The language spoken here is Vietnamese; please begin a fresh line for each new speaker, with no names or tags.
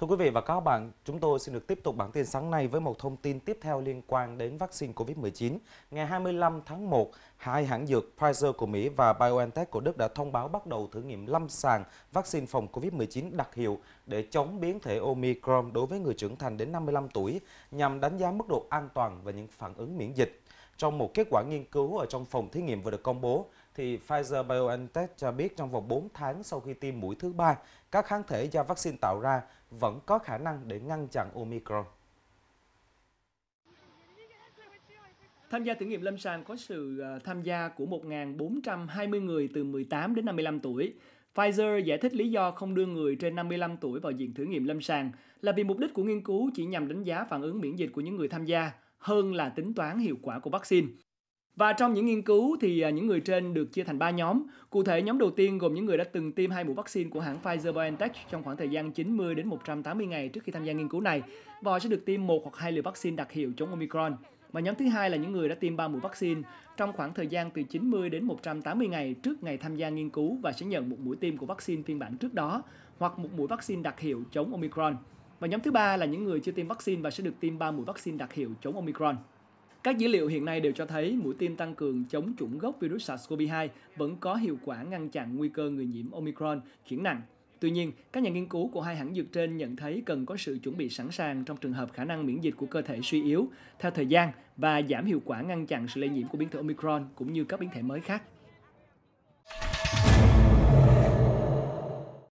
Thưa quý vị và các bạn, chúng tôi xin được tiếp tục bản tin sáng nay với một thông tin tiếp theo liên quan đến vaccine COVID-19. Ngày 25 tháng 1, hai hãng dược Pfizer của Mỹ và BioNTech của Đức đã thông báo bắt đầu thử nghiệm lâm sàng vaccine phòng COVID-19 đặc hiệu để chống biến thể Omicron đối với người trưởng thành đến 55 tuổi nhằm đánh giá mức độ an toàn và những phản ứng miễn dịch. Trong một kết quả nghiên cứu ở trong phòng thí nghiệm vừa được công bố, thì Pfizer-BioNTech cho biết trong vòng 4 tháng sau khi tiêm mũi thứ ba, các kháng thể do vaccine tạo ra vẫn có khả năng để ngăn chặn Omicron.
Tham gia thử nghiệm lâm sàng có sự à, tham gia của 1.420 người từ 18 đến 55 tuổi. Pfizer giải thích lý do không đưa người trên 55 tuổi vào diện thử nghiệm lâm sàng là vì mục đích của nghiên cứu chỉ nhằm đánh giá phản ứng miễn dịch của những người tham gia hơn là tính toán hiệu quả của vaccine. Và trong những nghiên cứu thì à, những người trên được chia thành 3 nhóm. Cụ thể nhóm đầu tiên gồm những người đã từng tiêm hai mũi vaccine của hãng Pfizer-BioNTech trong khoảng thời gian 90 đến 180 ngày trước khi tham gia nghiên cứu này và họ sẽ được tiêm một hoặc hai liều vaccine đặc hiệu chống Omicron. Và nhóm thứ hai là những người đã tiêm 3 mũi vaccine trong khoảng thời gian từ 90 đến 180 ngày trước ngày tham gia nghiên cứu và sẽ nhận một mũi tiêm của vaccine phiên bản trước đó hoặc một mũi vaccine đặc hiệu chống Omicron. Và nhóm thứ ba là những người chưa tiêm vaccine và sẽ được tiêm 3 mũi vaccine đặc hiệu chống Omicron. Các dữ liệu hiện nay đều cho thấy mũi tiêm tăng cường chống chủng gốc virus SARS-CoV-2 vẫn có hiệu quả ngăn chặn nguy cơ người nhiễm Omicron chuyển nặng. Tuy nhiên, các nhà nghiên cứu của hai hãng dược trên nhận thấy cần có sự chuẩn bị sẵn sàng trong trường hợp khả năng miễn dịch của cơ thể suy yếu theo thời gian và giảm hiệu quả ngăn chặn sự lây nhiễm của biến thể Omicron cũng như các biến thể mới khác.